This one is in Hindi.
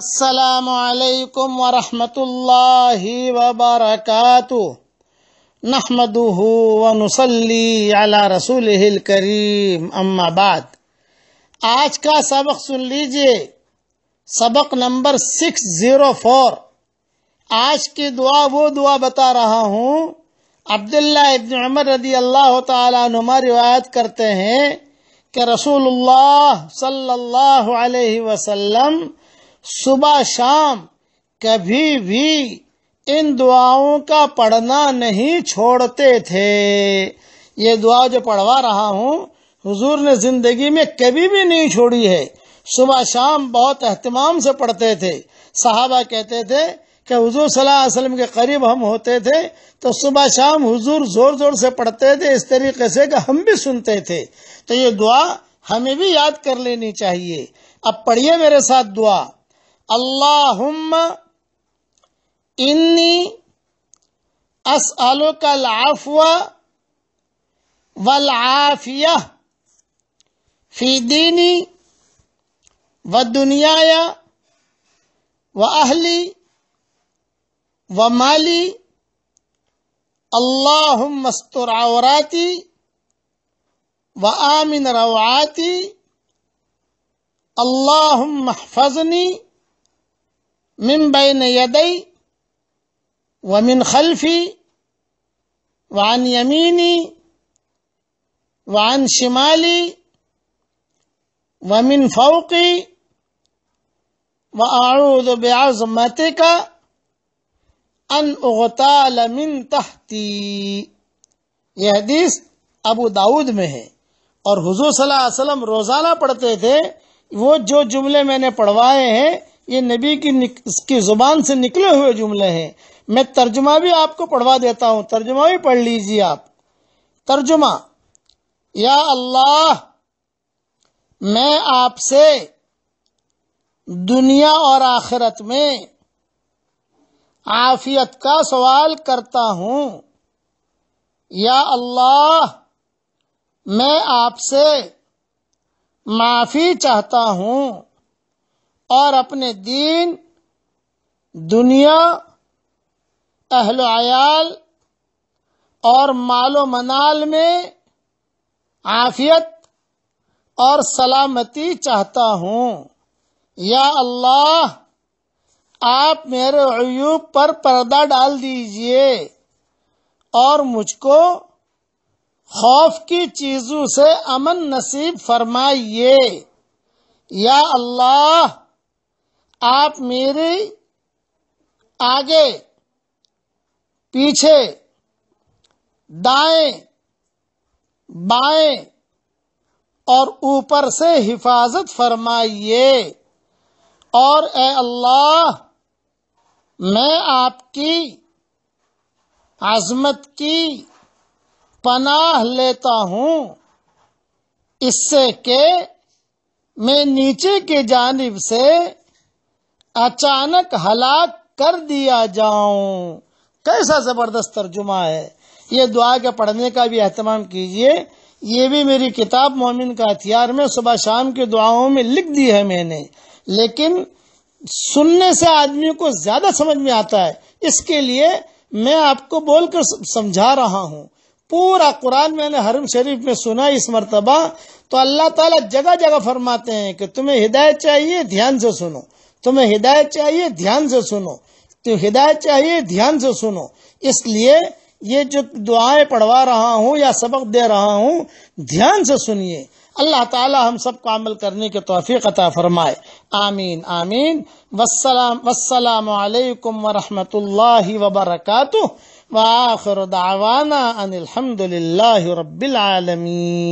असलकम वरहमतुल्लाह वबरकत नहमदुहु वनुसली अला रसूल करीम अम्माबाद आज का सबक सुन लीजिए सबक नंबर सिक्स ज़ीरो फोर आज की दुआ वो दुआ बता रहा हूँ अब्दुल्ला इब्न उमर रदी अल्लाह तुमा रिवायत करते हैं कि रसूलुल्लाह सल्लल्लाहु अलैहि वसल्लम सुबह शाम कभी भी इन दुआओं का पढ़ना नहीं छोड़ते थे ये दुआ जो पढ़वा रहा हूँ हुजूर ने जिंदगी में कभी भी नहीं छोड़ी है सुबह शाम बहुत अहतमाम से पढ़ते थे साहबा कहते थे कि हुजूर सल्लल्लाहु अलैहि वसल्लम के करीब हम होते थे तो सुबह शाम हुजूर जोर जोर से पढ़ते थे इस तरीके से कि हम भी सुनते थे तो ये दुआ हमें भी याद कर लेनी चाहिए अब पढ़िए मेरे साथ दुआ अल्लाहुम्मा इन्नी असअलुकल अफवा वल आफिया फी दीनी व दुनिया व अहली व माली अल्लाहुम्मा मस्तुर आवराती व आमिन रवाती अल्लाहुम्मा महफजनी من بين يدي ومن خلفي وعن يميني وعن شمالي ومن فوقي وأعوذ بعظمتك अन उगताल मिन तहती यह हदीस अबू दाऊद में है और हुजूर सल्लल्लाहु अलैहि वसल्लम रोजाना पढ़ते थे वो जो जुमले मैंने पढ़वाए हैं ये नबी की इसकी जुबान से निकले हुए जुमले हैं मैं तर्जुमा भी आपको पढ़वा देता हूँ तर्जुमा भी पढ़ लीजिए आप तर्जुमा या अल्लाह मैं आपसे दुनिया और आखिरत में आफियत का सवाल करता हूं या अल्लाह मैं आपसे माफी चाहता हूं और अपने दीन दुनिया अहल आयाल और मालो मनाल में आफियत और सलामती चाहता हूँ या अल्लाह आप मेरे अयूब पर पर्दा डाल दीजिए और मुझको खौफ की चीज़ों से अमन नसीब फरमाइए या अल्लाह आप मेरे आगे पीछे दाएं बाएं और ऊपर से हिफाजत फरमाइए और ए अल्लाह मैं आपकी आजमत की पनाह लेता हूं इससे के मैं नीचे की जानब से अचानक हलाक कर दिया जाऊं कैसा जबरदस्त तर्जुमा है ये दुआ के पढ़ने का भी अहतमाम कीजिए ये भी मेरी किताब मोमिन का हथियार में सुबह शाम की दुआओं में लिख दी है मैंने लेकिन सुनने से आदमी को ज्यादा समझ में आता है इसके लिए मैं आपको बोलकर समझा रहा हूँ पूरा कुरान मैंने हरम शरीफ में सुना इस मरतबा तो अल्लाह ताला जगह जगह फरमाते हैं कि तुम्हें हिदायत चाहिए ध्यान से सुनो तुम्हें हिदायत चाहिए ध्यान से सुनो तो हिदायत चाहिए ध्यान से सुनो इसलिए ये जो दुआएं पढ़वा रहा हूँ या सबक दे रहा हूँ ध्यान से सुनिए अल्लाह ताला हम सबको अमल करने के तोफ़ी अता फरमाए आमीन आमीन वसलाम वसलाम वरहमतुल्ला वबरकू वाखर दावाना अनिलहमदिल्ला रबालमीन